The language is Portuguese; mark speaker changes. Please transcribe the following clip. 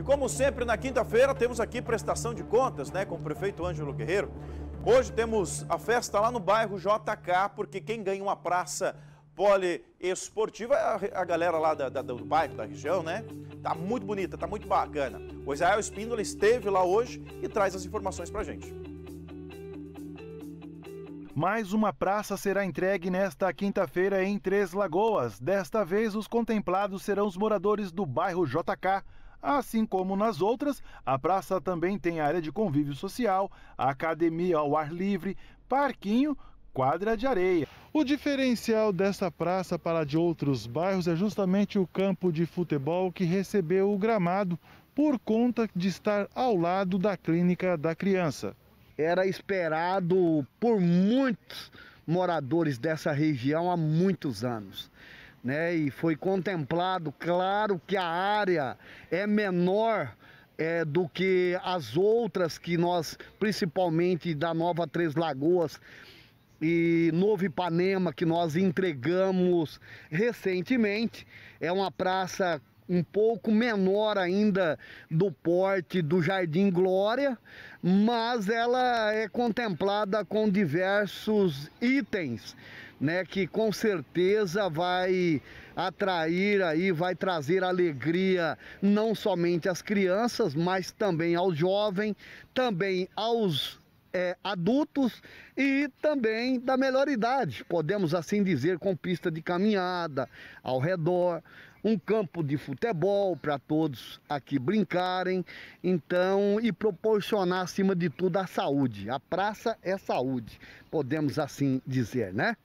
Speaker 1: E como sempre, na quinta-feira temos aqui prestação de contas, né, com o prefeito Ângelo Guerreiro. Hoje temos a festa lá no bairro JK, porque quem ganha uma praça poliesportiva é a, a galera lá da, da, do bairro, da região, né? Tá muito bonita, tá muito bacana. O Israel Espíndola esteve lá hoje e traz as informações pra gente.
Speaker 2: Mais uma praça será entregue nesta quinta-feira em Três Lagoas. Desta vez, os contemplados serão os moradores do bairro JK, Assim como nas outras, a praça também tem área de convívio social, academia ao ar livre, parquinho, quadra de areia. O diferencial dessa praça para de outros bairros é justamente o campo de futebol que recebeu o gramado
Speaker 3: por conta de estar ao lado da clínica da criança. Era esperado por muitos moradores dessa região há muitos anos né? E foi contemplado, claro que a área é menor é, do que as outras que nós, principalmente da Nova Três Lagoas e Novo Ipanema, que nós entregamos recentemente. É uma praça um pouco menor ainda do porte do Jardim Glória, mas ela é contemplada com diversos itens, né, que com certeza vai atrair aí, vai trazer alegria não somente às crianças, mas também aos jovens, também aos é, adultos e também da melhor idade, podemos assim dizer, com pista de caminhada ao redor, um campo de futebol para todos aqui brincarem, então e proporcionar acima de tudo a saúde. A praça é saúde, podemos assim dizer, né?